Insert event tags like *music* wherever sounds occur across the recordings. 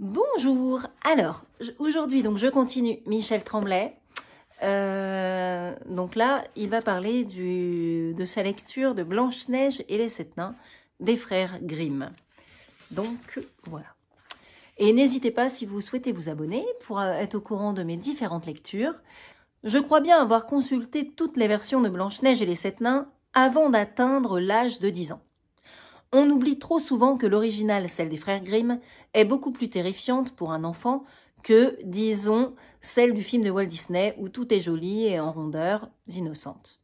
Bonjour. Alors aujourd'hui donc je continue Michel Tremblay. Euh, donc là il va parler de sa lecture de Blanche Neige et les sept nains des frères Grimm. Donc voilà. Et n'hésitez pas si vous souhaitez vous abonner pour euh, être au courant de mes différentes lectures. Je crois bien avoir consulté toutes les versions de Blanche-Neige et les Sept Nains avant d'atteindre l'âge de 10 ans. On oublie trop souvent que l'original, celle des frères Grimm, est beaucoup plus terrifiante pour un enfant que, disons, celle du film de Walt Disney où tout est joli et en rondeur, innocente.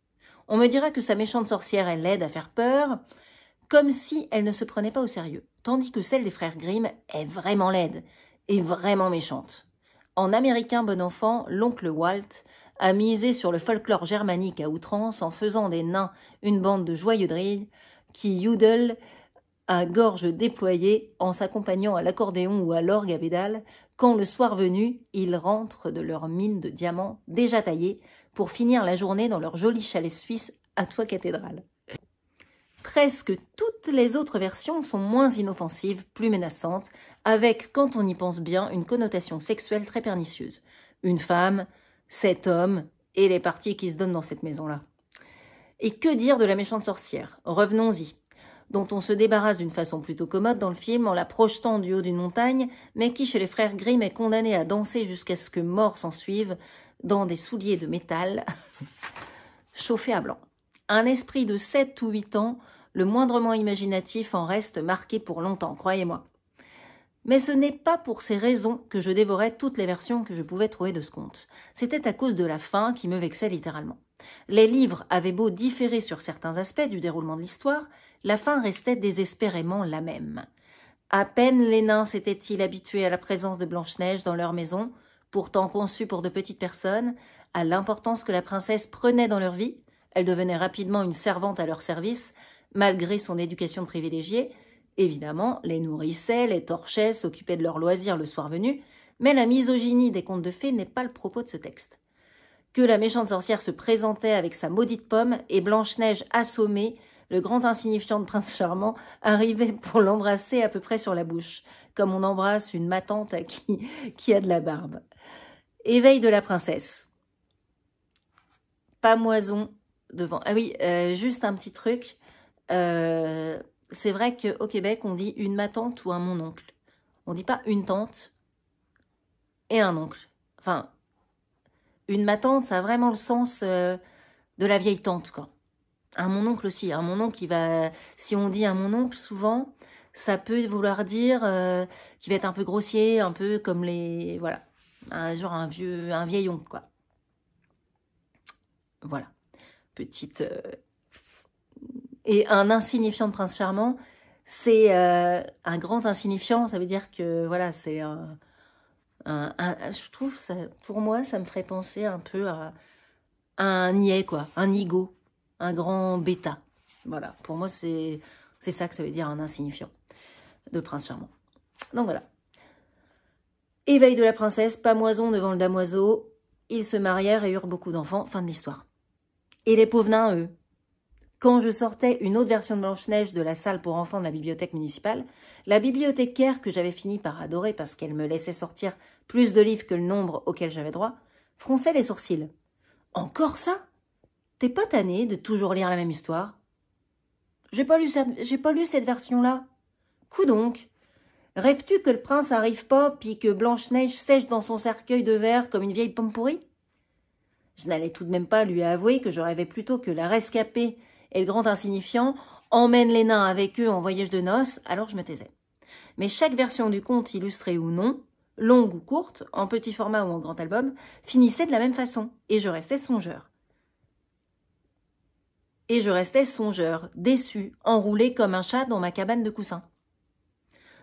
On me dira que sa méchante sorcière est laide à faire peur, comme si elle ne se prenait pas au sérieux, tandis que celle des frères Grimm est vraiment laide et vraiment méchante. En américain bon enfant, l'oncle Walt a misé sur le folklore germanique à outrance en faisant des nains une bande de joyeux drilles qui yodelent à gorge déployée, en s'accompagnant à l'accordéon ou à l'orgue à pédale, quand le soir venu, ils rentrent de leur mine de diamants déjà taillée pour finir la journée dans leur joli chalet suisse à toit cathédrale. Presque toutes les autres versions sont moins inoffensives, plus menaçantes, avec, quand on y pense bien, une connotation sexuelle très pernicieuse. Une femme, cet homme et les parties qui se donnent dans cette maison-là. Et que dire de la méchante sorcière Revenons-y dont on se débarrasse d'une façon plutôt commode dans le film en la projetant du haut d'une montagne, mais qui chez les frères Grimm est condamné à danser jusqu'à ce que mort s'en suive dans des souliers de métal *laughs* chauffés à blanc. Un esprit de 7 ou 8 ans, le moindrement imaginatif en reste marqué pour longtemps, croyez-moi. Mais ce n'est pas pour ces raisons que je dévorais toutes les versions que je pouvais trouver de ce conte. C'était à cause de la fin qui me vexait littéralement. Les livres avaient beau différer sur certains aspects du déroulement de l'histoire, la fin restait désespérément la même. À peine les nains s'étaient-ils habitués à la présence de Blanche-Neige dans leur maison, pourtant conçue pour de petites personnes, à l'importance que la princesse prenait dans leur vie, elle devenait rapidement une servante à leur service, malgré son éducation privilégiée, évidemment, les nourrissaient, les torchaient, s'occupait de leurs loisirs le soir venu, mais la misogynie des contes de fées n'est pas le propos de ce texte. Que la méchante sorcière se présentait avec sa maudite pomme et Blanche-Neige assommée le grand insignifiant de prince charmant arrivait pour l'embrasser à peu près sur la bouche, comme on embrasse une matante à qui, a de la barbe. Éveil de la princesse. Pas moison devant. Ah oui, euh, juste un petit truc. Euh, c'est vrai qu'au Québec, on dit une ma ou un mon oncle. On dit pas une tante et un oncle. Enfin, une ma ça a vraiment le sens euh, de la vieille tante, quoi à mon oncle aussi. À mon oncle, qui va, si on dit à mon oncle, souvent, ça peut vouloir dire euh, qu'il va être un peu grossier, un peu comme les, voilà, un, genre un vieux, un vieil oncle, quoi. Voilà, petite. Euh, et un insignifiant de prince charmant, c'est euh, un grand insignifiant. Ça veut dire que, voilà, c'est un, un, je trouve, ça, pour moi, ça me ferait penser un peu à, un niais, quoi, un ego un grand bêta. Voilà, pour moi, c'est ça que ça veut dire un insignifiant de prince charmant. Donc voilà. Éveil de la princesse, Pamoison devant le damoiseau, ils se marièrent et eurent beaucoup d'enfants, fin de l'histoire. Et les pauvres nains, eux Quand je sortais une autre version de Blanche-Neige de la salle pour enfants de la bibliothèque municipale, la bibliothécaire que j'avais fini par adorer parce qu'elle me laissait sortir plus de livres que le nombre auquel j'avais droit, fronçait les sourcils. Encore ça T'es pas tanné de toujours lire la même histoire J'ai pas lu cette, pas lu cette version-là. Coup donc Rêves-tu que le prince arrive pas puis que Blanche-Neige sèche dans son cercueil de verre comme une vieille pomme pourrie Je n'allais tout de même pas lui avouer que je rêvais plutôt que la rescapée et le grand insignifiant emmènent les nains avec eux en voyage de noces, alors je me taisais. Mais chaque version du conte, illustrée ou non, longue ou courte, en petit format ou en grand album, finissait de la même façon, et je restais songeur et je restais songeur, déçu, enroulé comme un chat dans ma cabane de coussins.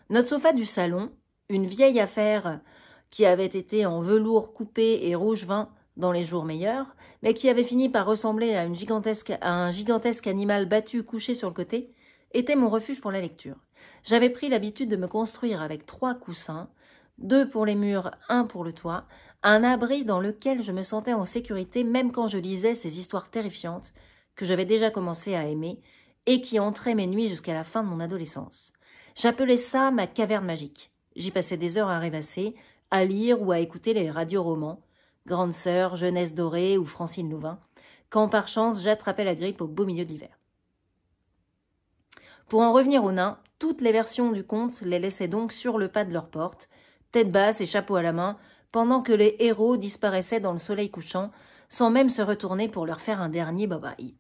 Notre sofa du salon, une vieille affaire qui avait été en velours coupé et rouge vin dans les jours meilleurs, mais qui avait fini par ressembler à, à un gigantesque animal battu couché sur le côté, était mon refuge pour la lecture. J'avais pris l'habitude de me construire avec trois coussins, deux pour les murs, un pour le toit, un abri dans lequel je me sentais en sécurité même quand je lisais ces histoires terrifiantes que j'avais déjà commencé à aimer et qui entrait mes nuits jusqu'à la fin de mon adolescence. J'appelais ça ma caverne magique. J'y passais des heures à rêvasser, à lire ou à écouter les romans, Grande Sœur, Jeunesse Dorée ou Francine Louvain, quand par chance j'attrapais la grippe au beau milieu de l'hiver. Pour en revenir aux nains, toutes les versions du conte les laissaient donc sur le pas de leur porte, tête basse et chapeau à la main, pendant que les héros disparaissaient dans le soleil couchant, sans même se retourner pour leur faire un dernier bye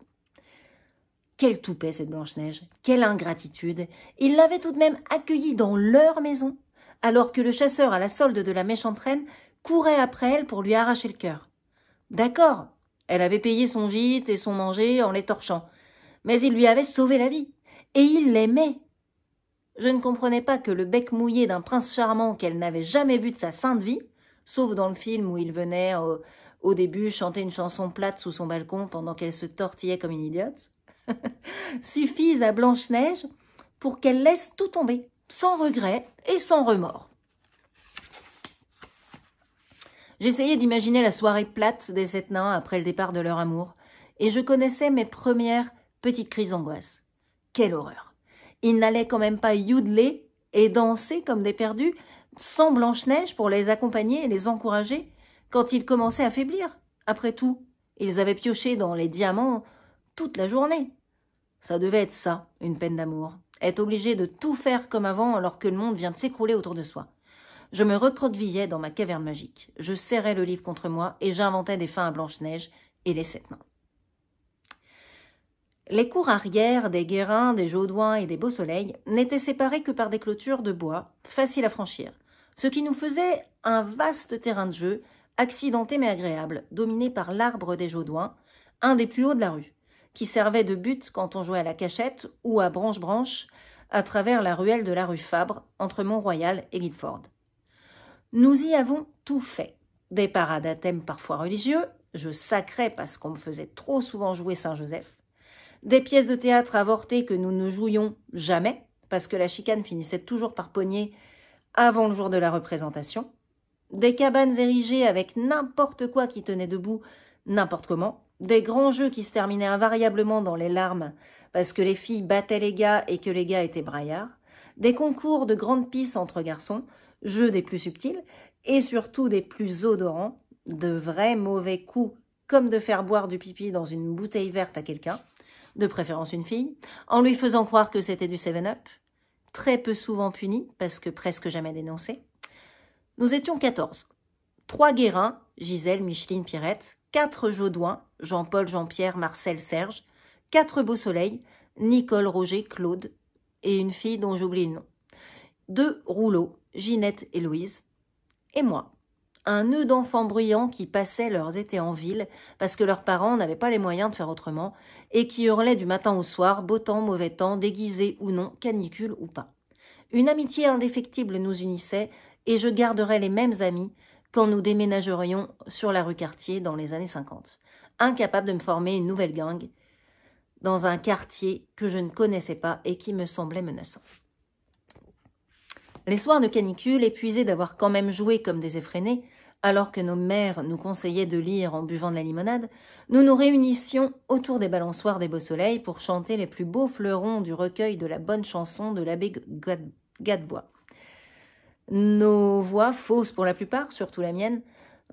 quelle toupée cette Blanche-Neige, quelle ingratitude. Il l'avait tout de même accueillie dans leur maison, alors que le chasseur à la solde de la méchante reine courait après elle pour lui arracher le cœur. D'accord, elle avait payé son gîte et son manger en les torchant, mais il lui avait sauvé la vie, et il l'aimait. Je ne comprenais pas que le bec mouillé d'un prince charmant qu'elle n'avait jamais vu de sa sainte vie, sauf dans le film où il venait au début chanter une chanson plate sous son balcon pendant qu'elle se tortillait comme une idiote, *laughs* suffisent à Blanche-Neige pour qu'elle laisse tout tomber, sans regret et sans remords. J'essayais d'imaginer la soirée plate des sept nains après le départ de leur amour, et je connaissais mes premières petites crises d'angoisse. Quelle horreur Ils n'allaient quand même pas yodeler et danser comme des perdus, sans Blanche-Neige pour les accompagner et les encourager quand ils commençaient à faiblir. Après tout, ils avaient pioché dans les diamants toute la journée. Ça devait être ça, une peine d'amour. Être obligé de tout faire comme avant alors que le monde vient de s'écrouler autour de soi. Je me recroquevillais dans ma caverne magique. Je serrais le livre contre moi et j'inventais des fins à Blanche-Neige et les sept nains. Les cours arrière des Guérins, des Jaudouins et des Beaux-Soleils n'étaient séparés que par des clôtures de bois, faciles à franchir, ce qui nous faisait un vaste terrain de jeu, accidenté mais agréable, dominé par l'arbre des Jaudouins, un des plus hauts de la rue qui servait de but quand on jouait à la cachette ou à branche-branche à travers la ruelle de la rue Fabre entre Mont-Royal et Guilford. Nous y avons tout fait. Des parades à thème parfois religieux, je sacrais parce qu'on me faisait trop souvent jouer Saint-Joseph, des pièces de théâtre avortées que nous ne jouions jamais parce que la chicane finissait toujours par pogner avant le jour de la représentation, des cabanes érigées avec n'importe quoi qui tenait debout, n'importe comment, des grands jeux qui se terminaient invariablement dans les larmes parce que les filles battaient les gars et que les gars étaient braillards, des concours de grandes pistes entre garçons, jeux des plus subtils et surtout des plus odorants, de vrais mauvais coups comme de faire boire du pipi dans une bouteille verte à quelqu'un, de préférence une fille, en lui faisant croire que c'était du 7-up, très peu souvent puni parce que presque jamais dénoncé. Nous étions 14. Trois guérins, Gisèle, Micheline, Pierrette, Quatre Jodouins, Jean-Paul, Jean-Pierre, Marcel, Serge, Quatre Beaux-Soleils, Nicole, Roger, Claude et une fille dont j'oublie le nom. Deux Rouleaux, Ginette et Louise et moi. Un nœud d'enfants bruyants qui passaient leurs étés en ville parce que leurs parents n'avaient pas les moyens de faire autrement et qui hurlaient du matin au soir, beau temps, mauvais temps, déguisés ou non, canicule ou pas. Une amitié indéfectible nous unissait et je garderais les mêmes amis quand nous déménagerions sur la rue Cartier dans les années 50, incapable de me former une nouvelle gang dans un quartier que je ne connaissais pas et qui me semblait menaçant. Les soirs de canicule, épuisés d'avoir quand même joué comme des effrénés, alors que nos mères nous conseillaient de lire en buvant de la limonade, nous nous réunissions autour des balançoires des beaux soleils pour chanter les plus beaux fleurons du recueil de la bonne chanson de l'abbé Gadebois. Nos voix, fausses pour la plupart, surtout la mienne,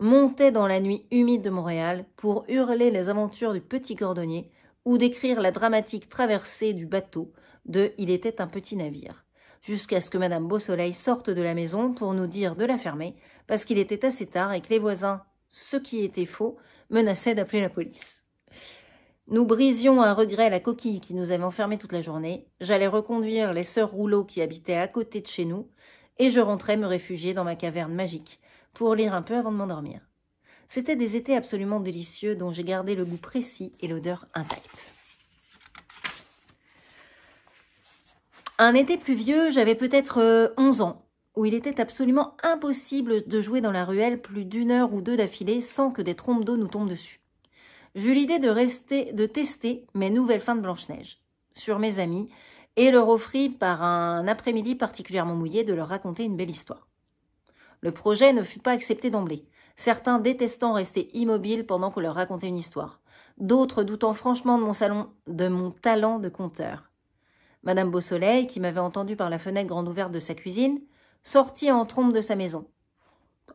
montaient dans la nuit humide de Montréal pour hurler les aventures du petit cordonnier ou décrire la dramatique traversée du bateau de Il était un petit navire, jusqu'à ce que Madame Beausoleil sorte de la maison pour nous dire de la fermer parce qu'il était assez tard et que les voisins, ce qui était faux, menaçaient d'appeler la police. Nous brisions à regret la coquille qui nous avait enfermés toute la journée. J'allais reconduire les sœurs Rouleau qui habitaient à côté de chez nous et je rentrais me réfugier dans ma caverne magique pour lire un peu avant de m'endormir. C'était des étés absolument délicieux dont j'ai gardé le goût précis et l'odeur intacte. Un été pluvieux, j'avais peut-être 11 euh, ans, où il était absolument impossible de jouer dans la ruelle plus d'une heure ou deux d'affilée sans que des trompes d'eau nous tombent dessus. J'eus l'idée de rester, de tester mes nouvelles fins de Blanche-Neige. Sur mes amis, et leur offrit par un après-midi particulièrement mouillé de leur raconter une belle histoire. Le projet ne fut pas accepté d'emblée, certains détestant rester immobiles pendant qu'on leur racontait une histoire, d'autres doutant franchement de mon, salon, de mon talent de conteur. Madame Beausoleil, qui m'avait entendu par la fenêtre grande ouverte de sa cuisine, sortit en trompe de sa maison.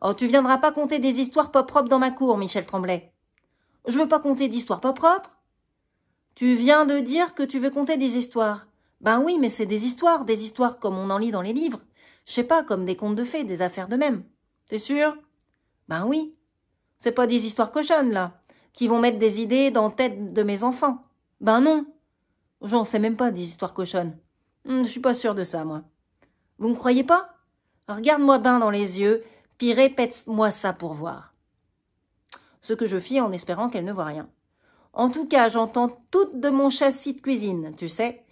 Oh, tu viendras pas conter des histoires pas propres dans ma cour, Michel Tremblay. Je veux pas conter d'histoires pas propres. Tu viens de dire que tu veux conter des histoires. Ben oui, mais c'est des histoires, des histoires comme on en lit dans les livres. Je sais pas, comme des contes de fées, des affaires de même. T'es sûr Ben oui. C'est pas des histoires cochonnes, là, qui vont mettre des idées dans tête de mes enfants. Ben non. J'en sais même pas des histoires cochonnes. Hmm, je suis pas sûre de ça, moi. Vous me croyez pas Regarde-moi bien dans les yeux, puis répète-moi ça pour voir. Ce que je fis en espérant qu'elle ne voit rien. En tout cas, j'entends toute de mon châssis de cuisine, tu sais,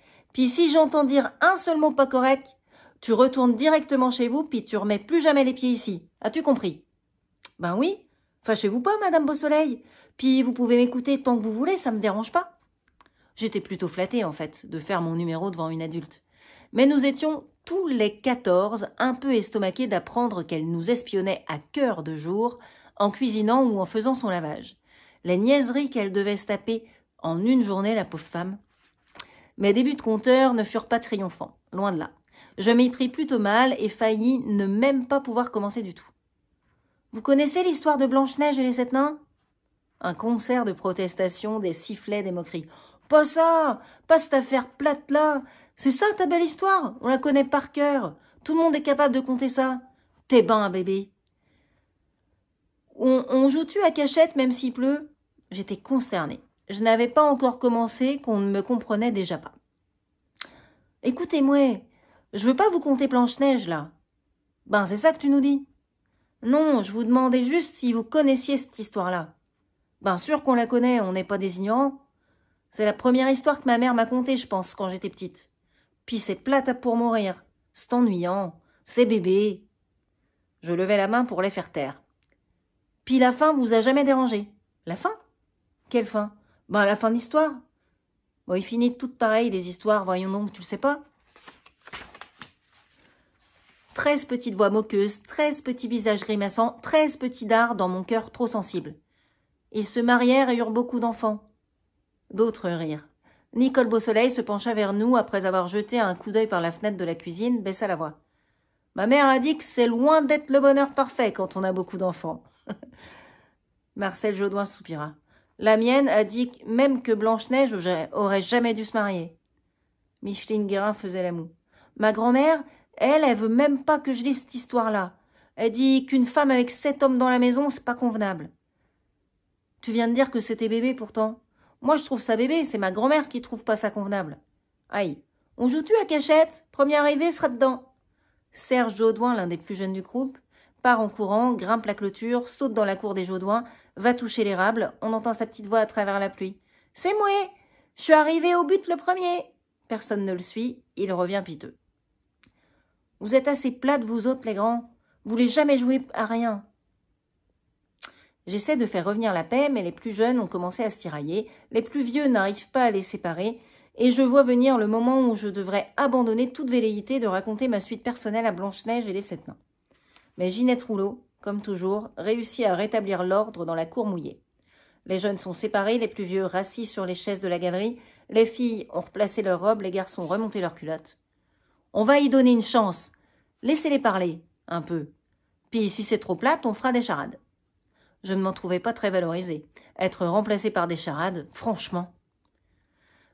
si j'entends dire un seul mot pas correct, tu retournes directement chez vous, puis tu remets plus jamais les pieds ici. As-tu compris Ben oui. Fâchez-vous pas, Madame Beausoleil. Puis vous pouvez m'écouter tant que vous voulez, ça me dérange pas. J'étais plutôt flattée, en fait, de faire mon numéro devant une adulte. Mais nous étions tous les quatorze un peu estomaqués d'apprendre qu'elle nous espionnait à cœur de jour, en cuisinant ou en faisant son lavage. Les niaiseries qu'elle devait se taper en une journée, la pauvre femme. Mes débuts de conteur ne furent pas triomphants, loin de là. Je m'y pris plutôt mal et faillis ne même pas pouvoir commencer du tout. Vous connaissez l'histoire de Blanche-Neige et les sept nains Un concert de protestation, des sifflets, des moqueries. Pas ça Pas cette affaire plate là C'est ça ta belle histoire On la connaît par cœur Tout le monde est capable de compter ça T'es ben un bébé On, on joue-tu à cachette même s'il pleut J'étais consternée. Je n'avais pas encore commencé qu'on ne me comprenait déjà pas. Écoutez-moi, je veux pas vous compter planche neige là. Ben, c'est ça que tu nous dis. Non, je vous demandais juste si vous connaissiez cette histoire-là. Ben, sûr qu'on la connaît, on n'est pas des ignorants. C'est la première histoire que ma mère m'a contée, je pense, quand j'étais petite. Puis c'est plate à pour mourir. C'est ennuyant. C'est bébé. Je levais la main pour les faire taire. Puis la fin vous a jamais dérangé. La fin Quelle fin bah, à la fin de l'histoire. Bon, ils finit toutes pareilles, les histoires, voyons donc, tu le sais pas. Treize petites voix moqueuses, treize petits visages grimaçants, treize petits dards dans mon cœur trop sensible. Ils se marièrent et eurent beaucoup d'enfants. D'autres rirent. Nicole Beausoleil se pencha vers nous après avoir jeté un coup d'œil par la fenêtre de la cuisine, baissa la voix. Ma mère a dit que c'est loin d'être le bonheur parfait quand on a beaucoup d'enfants. *laughs* Marcel Jodoin soupira. La mienne a dit même que Blanche-Neige aurait jamais dû se marier. Micheline Guérin faisait la moue. Ma grand-mère, elle, elle veut même pas que je lise cette histoire-là. Elle dit qu'une femme avec sept hommes dans la maison, c'est pas convenable. Tu viens de dire que c'était bébé pourtant. Moi, je trouve ça bébé, c'est ma grand-mère qui trouve pas ça convenable. Aïe. On joue-tu à cachette Premier arrivé sera dedans. Serge Jaudoin, l'un des plus jeunes du groupe, part en courant, grimpe la clôture, saute dans la cour des Jaudoins, va toucher l'érable, on entend sa petite voix à travers la pluie. C'est Moué, Je suis arrivé au but le premier Personne ne le suit, il revient piteux. Vous êtes assez plates, vous autres, les grands. Vous voulez jamais jouer à rien. J'essaie de faire revenir la paix, mais les plus jeunes ont commencé à se tirailler, les plus vieux n'arrivent pas à les séparer, et je vois venir le moment où je devrais abandonner toute velléité de raconter ma suite personnelle à Blanche-Neige et les Sept Nains. Mais Ginette Rouleau, comme toujours, réussi à rétablir l'ordre dans la cour mouillée. Les jeunes sont séparés, les plus vieux rassis sur les chaises de la galerie, les filles ont replacé leurs robes, les garçons remonté leurs culottes. On va y donner une chance. Laissez-les parler, un peu. Puis si c'est trop plate, on fera des charades. Je ne m'en trouvais pas très valorisé. Être remplacé par des charades, franchement.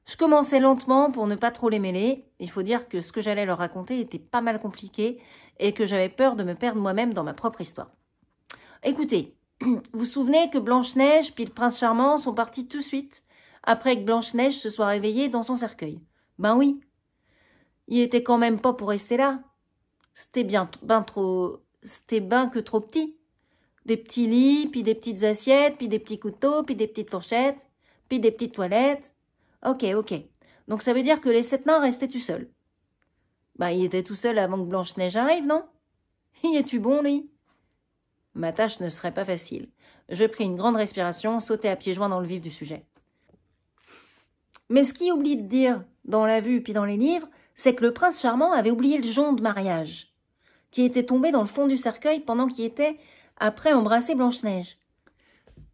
Je commençais lentement pour ne pas trop les mêler. Il faut dire que ce que j'allais leur raconter était pas mal compliqué et que j'avais peur de me perdre moi-même dans ma propre histoire. Écoutez, *clears throat* vous vous souvenez que Blanche-Neige puis le prince charmant sont partis tout de suite après que Blanche-Neige se soit réveillée dans son cercueil. Ben oui. Il était quand même pas pour rester là. C'était bien ben trop c'était ben que trop petit. Des petits lits, puis des petites assiettes, puis des petits couteaux, puis des petites fourchettes, puis des petites toilettes. Ok, ok. Donc ça veut dire que les sept nains restaient tout seuls. Ben, il était tout seul avant que Blanche-Neige arrive, non Il est-tu bon, lui Ma tâche ne serait pas facile. Je pris une grande respiration, sautai à pieds joints dans le vif du sujet. Mais ce qu'il oublie de dire dans la vue puis dans les livres, c'est que le prince charmant avait oublié le jonc de mariage, qui était tombé dans le fond du cercueil pendant qu'il était après embrasser Blanche-Neige.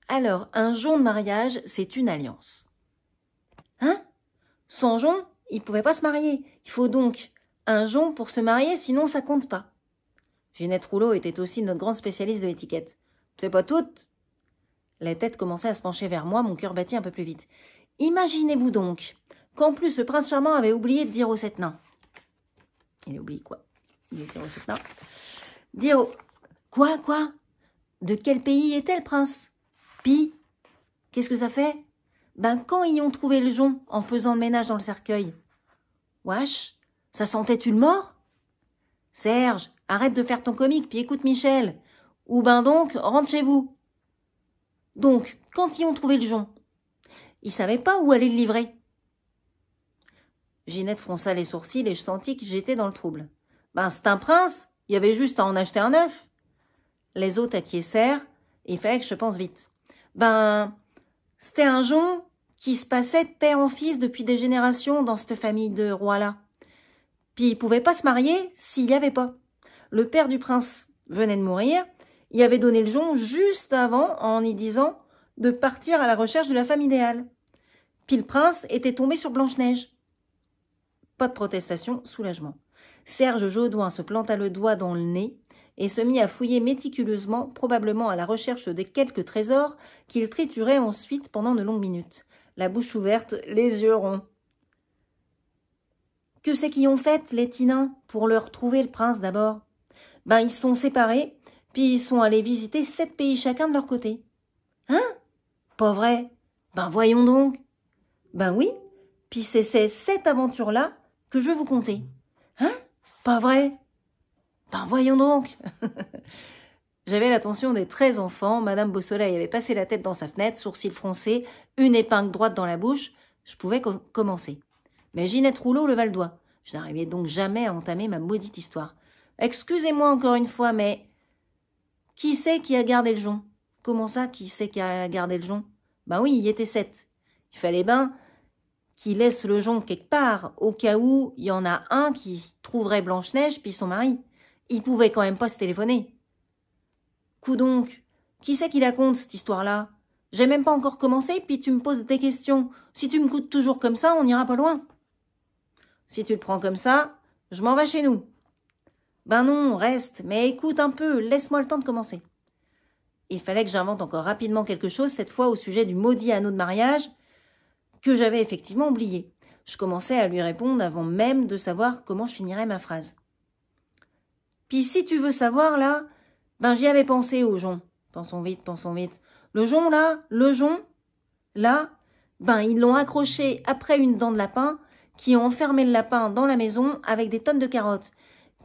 Alors, un jonc de mariage, c'est une alliance. Hein Sans jonc, il pouvait pas se marier. Il faut donc un jonc pour se marier, sinon ça compte pas. Ginette Rouleau était aussi notre grande spécialiste de l'étiquette. C'est pas tout. La tête commençait à se pencher vers moi, mon cœur battit un peu plus vite. Imaginez-vous donc qu'en plus le prince charmant avait oublié de dire aux sept nains. Il oublie quoi Il dire aux sept nains. Dire Quoi, quoi De quel pays était le prince Pi Qu'est-ce que ça fait Ben, quand ils ont trouvé le jonc en faisant le ménage dans le cercueil Wesh Ça sentait une mort Serge, Arrête de faire ton comique, puis écoute Michel. Ou ben donc, rentre chez vous. Donc, quand ils ont trouvé le jonc, ils savaient pas où aller le livrer. Ginette fronça les sourcils et je sentis que j'étais dans le trouble. Ben, c'est un prince, il y avait juste à en acheter un neuf. Les autres acquiescèrent, et il fallait que je pense vite. Ben, c'était un jonc qui se passait de père en fils depuis des générations dans cette famille de rois-là. Puis ils pouvaient pas se marier s'il y avait pas le père du prince venait de mourir, y avait donné le jonc juste avant en y disant de partir à la recherche de la femme idéale. Puis le prince était tombé sur Blanche-Neige. Pas de protestation, soulagement. Serge Jodoin se planta le doigt dans le nez et se mit à fouiller méticuleusement, probablement à la recherche de quelques trésors qu'il triturait ensuite pendant de longues minutes, la bouche ouverte, les yeux ronds. Que c'est qu'ils ont fait, les Tinins, pour leur trouver le prince d'abord ben, ils sont séparés, puis ils sont allés visiter sept pays chacun de leur côté. Hein Pas vrai Ben voyons donc Ben oui, puis c'est cette sept là que je veux vous conter. Hein Pas vrai Ben voyons donc *laughs* J'avais l'attention des treize enfants, Madame Beausoleil avait passé la tête dans sa fenêtre, sourcils froncés, une épingle droite dans la bouche, je pouvais commencer. Mais Ginette Rouleau leva le doigt. Je n'arrivais donc jamais à entamer ma maudite histoire. Excusez-moi encore une fois, mais qui c'est qui a gardé le jonc Comment ça, qui c'est qui a gardé le jonc Ben oui, il y était sept. Il fallait bien qu'il laisse le jonc quelque part, au cas où il y en a un qui trouverait Blanche-Neige puis son mari. Il pouvait quand même pas se téléphoner. Coup donc, qui c'est qui la cette histoire-là J'ai même pas encore commencé, puis tu me poses des questions. Si tu me coûtes toujours comme ça, on n'ira pas loin. Si tu le prends comme ça, je m'en vais chez nous. Ben non, reste, mais écoute un peu, laisse-moi le temps de commencer. Il fallait que j'invente encore rapidement quelque chose, cette fois au sujet du maudit anneau de mariage, que j'avais effectivement oublié. Je commençais à lui répondre avant même de savoir comment je finirais ma phrase. Puis si tu veux savoir, là, ben j'y avais pensé au jonc. Pensons vite, pensons vite. Le jonc, là, le jonc, là, ben ils l'ont accroché après une dent de lapin, qui ont enfermé le lapin dans la maison avec des tonnes de carottes.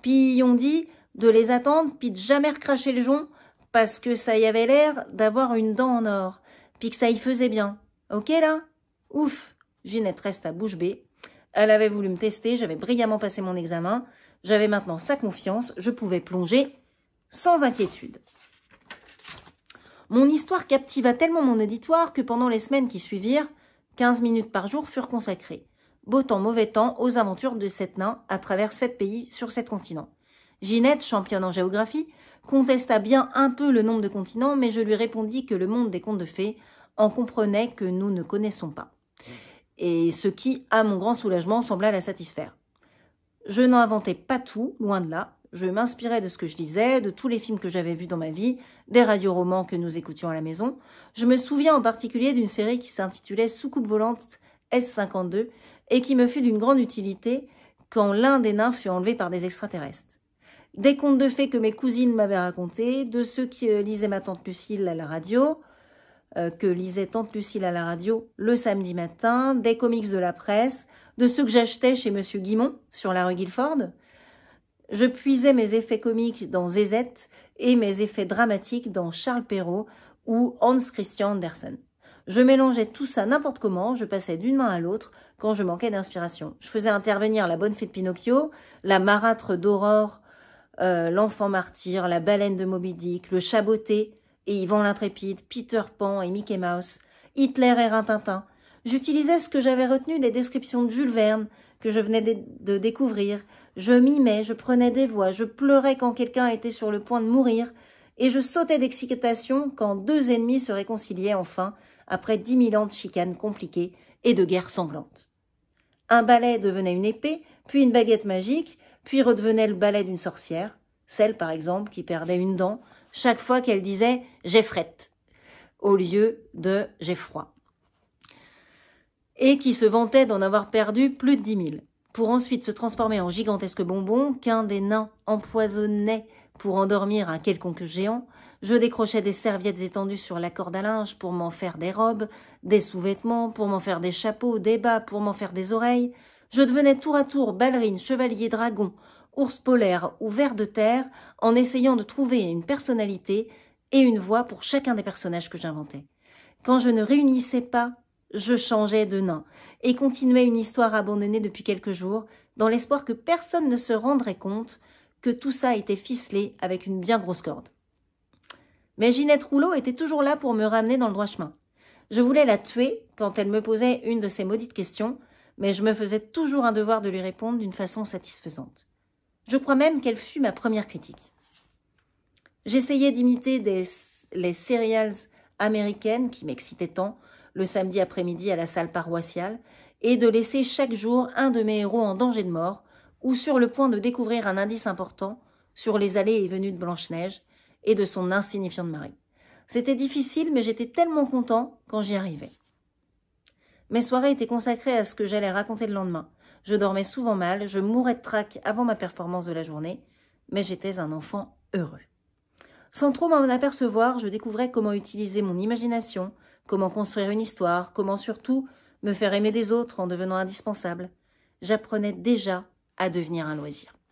Puis ils ont dit de les attendre, puis de jamais recracher le jonc, parce que ça y avait l'air d'avoir une dent en or, puis que ça y faisait bien. Ok là Ouf Ginette reste à bouche bée. Elle avait voulu me tester, j'avais brillamment passé mon examen, j'avais maintenant sa confiance, je pouvais plonger sans inquiétude. Mon histoire captiva tellement mon auditoire que pendant les semaines qui suivirent, 15 minutes par jour furent consacrées beau temps, mauvais temps, aux aventures de cette nains à travers sept pays sur sept continents. Ginette, championne en géographie, contesta bien un peu le nombre de continents, mais je lui répondis que le monde des contes de fées en comprenait que nous ne connaissons pas. Et ce qui, à mon grand soulagement, sembla la satisfaire. Je n'en inventais pas tout, loin de là. Je m'inspirais de ce que je lisais, de tous les films que j'avais vus dans ma vie, des radioromans que nous écoutions à la maison. Je me souviens en particulier d'une série qui s'intitulait Soucoupe volante S52, et qui me fut d'une grande utilité quand l'un des nains fut enlevé par des extraterrestres. Des contes de fées que mes cousines m'avaient racontés, de ceux que euh, lisait ma tante Lucille à la radio, euh, que lisait tante Lucille à la radio le samedi matin, des comics de la presse, de ceux que j'achetais chez Monsieur Guimont sur la rue Guilford. Je puisais mes effets comiques dans Zézette et mes effets dramatiques dans Charles Perrault ou Hans Christian Andersen. Je mélangeais tout ça n'importe comment, je passais d'une main à l'autre, quand je manquais d'inspiration. Je faisais intervenir la bonne fée de Pinocchio, la marâtre d'Aurore, euh, l'enfant martyr, la baleine de Moby Dick, le chaboté et Yvan l'intrépide, Peter Pan et Mickey Mouse, Hitler et Rintintin. J'utilisais ce que j'avais retenu des descriptions de Jules Verne que je venais de, de découvrir. Je mimais, je prenais des voix, je pleurais quand quelqu'un était sur le point de mourir et je sautais d'excitation quand deux ennemis se réconciliaient enfin après dix mille ans de chicanes compliquées et de guerre sanglante. Un balai devenait une épée, puis une baguette magique, puis redevenait le balai d'une sorcière, celle par exemple qui perdait une dent chaque fois qu'elle disait j'ai frette au lieu de j'ai froid et qui se vantait d'en avoir perdu plus de dix mille pour ensuite se transformer en gigantesque bonbon qu'un des nains empoisonnait pour endormir un quelconque géant je décrochais des serviettes étendues sur la corde à linge pour m'en faire des robes, des sous-vêtements, pour m'en faire des chapeaux, des bas, pour m'en faire des oreilles. Je devenais tour à tour ballerine, chevalier dragon, ours polaire ou ver de terre en essayant de trouver une personnalité et une voix pour chacun des personnages que j'inventais. Quand je ne réunissais pas, je changeais de nain et continuais une histoire abandonnée depuis quelques jours dans l'espoir que personne ne se rendrait compte que tout ça était ficelé avec une bien grosse corde. Mais Ginette Rouleau était toujours là pour me ramener dans le droit chemin. Je voulais la tuer quand elle me posait une de ces maudites questions, mais je me faisais toujours un devoir de lui répondre d'une façon satisfaisante. Je crois même qu'elle fut ma première critique. J'essayais d'imiter les céréales américaines qui m'excitaient tant le samedi après-midi à la salle paroissiale et de laisser chaque jour un de mes héros en danger de mort ou sur le point de découvrir un indice important sur les allées et venues de Blanche-Neige et de son insignifiante mari. C'était difficile, mais j'étais tellement content quand j'y arrivais. Mes soirées étaient consacrées à ce que j'allais raconter le lendemain. Je dormais souvent mal, je mourais de trac avant ma performance de la journée, mais j'étais un enfant heureux. Sans trop m'en apercevoir, je découvrais comment utiliser mon imagination, comment construire une histoire, comment surtout me faire aimer des autres en devenant indispensable. J'apprenais déjà à devenir un loisir. *laughs*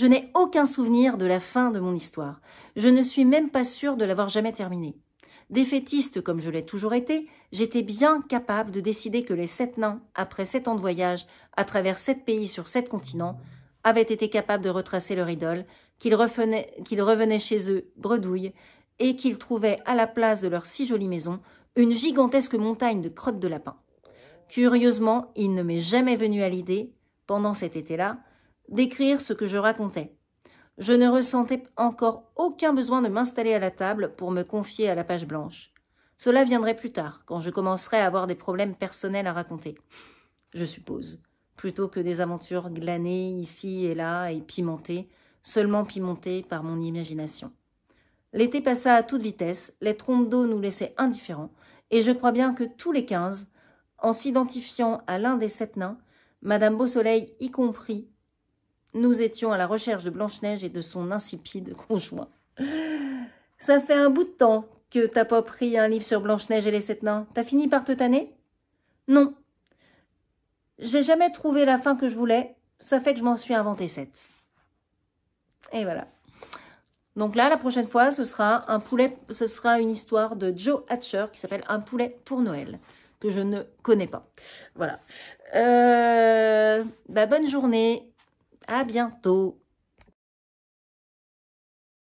Je n'ai aucun souvenir de la fin de mon histoire. Je ne suis même pas sûre de l'avoir jamais terminée. Défaitiste comme je l'ai toujours été, j'étais bien capable de décider que les sept nains, après sept ans de voyage, à travers sept pays sur sept continents, avaient été capables de retracer leur idole, qu'ils revenaient, chez eux bredouilles, et qu'ils trouvaient à la place de leur si jolie maison une gigantesque montagne de crottes de lapin. Curieusement, il ne m'est jamais venu à l'idée, pendant cet été-là, d'écrire ce que je racontais. Je ne ressentais encore aucun besoin de m'installer à la table pour me confier à la page blanche. Cela viendrait plus tard, quand je commencerai à avoir des problèmes personnels à raconter, je suppose, plutôt que des aventures glanées ici et là et pimentées, seulement pimentées par mon imagination. L'été passa à toute vitesse, les trompes d'eau nous laissaient indifférents, et je crois bien que tous les quinze, en s'identifiant à l'un des sept nains, Madame Beausoleil y compris, nous étions à la recherche de Blanche-Neige et de son insipide conjoint. Ça fait un bout de temps que t'as pas pris un livre sur Blanche-Neige et les sept nains. T'as fini par te tanner Non. J'ai jamais trouvé la fin que je voulais. Ça fait que je m'en suis inventé sept. Et voilà. Donc là, la prochaine fois, ce sera un poulet, ce sera une histoire de Joe Hatcher qui s'appelle Un poulet pour Noël, que je ne connais pas. Voilà. Euh, bah, bonne journée a bientôt